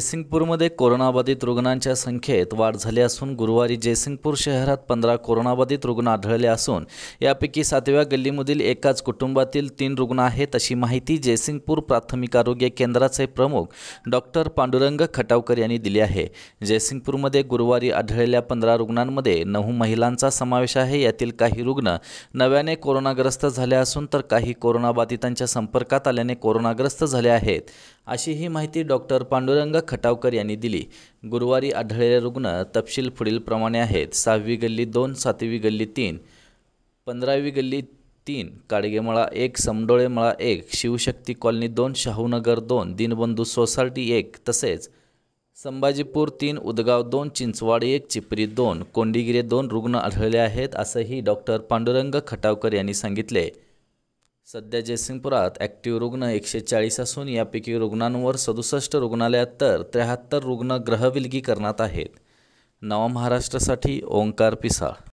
जयसिंगपूरमध्ये कोरोनाबाधित रुग्णांच्या संख्येत वाढ झाली असून गुरुवारी जयसिंगपूर शहरात पंधरा कोरोनाबाधित रुग्ण आढळले असून यापैकी सातव्या गल्लीमधील एकाच कुटुंबातील तीन रुग्ण आहेत अशी माहिती जयसिंगपूर प्राथमिक आरोग्य केंद्राचे प्रमुख डॉक्टर पांडुरंग खटावकर यांनी दिली आहे जयसिंगपूरमध्ये गुरुवारी आढळलेल्या पंधरा रुग्णांमध्ये नऊ महिलांचा समावेश आहे यातील काही रुग्ण नव्याने कोरोनाग्रस्त झाले असून तर काही कोरोनाबाधितांच्या संपर्कात आल्याने कोरोनाग्रस्त झाले आहेत अशी ही माहिती डॉक्टर पांडुरंग खटावकर यांनी दिली गुरुवारी आढळलेले रुग्ण तपशील पुढीलप्रमाणे आहेत सहावी गल्ली दोन सातवी गल्ली तीन पंधरावी गल्ली तीन काडगेमळा एक समडोळेमळा एक शिवशक्ती कॉलनी दोन शाहूनगर दोन दिनबंधू सोसायटी एक तसेच संभाजीपूर तीन उदगाव दोन चिंचवाड एक चिपरी दोन कोंडीगिरे दोन रुग्ण आढळले आहेत असंही डॉक्टर पांडुरंग खटावकर यांनी सांगितले सध्या जयसिंगपुरात ॲक्टिव्ह रुग्ण एकशे चाळीस असून यापैकी रुग्णांवर सदुसष्ट रुग्णालयात तर त्र्याहत्तर रुग्ण ग्रहविलगीकरणात आहेत नवा महाराष्ट्रासाठी ओंकार पिसाळ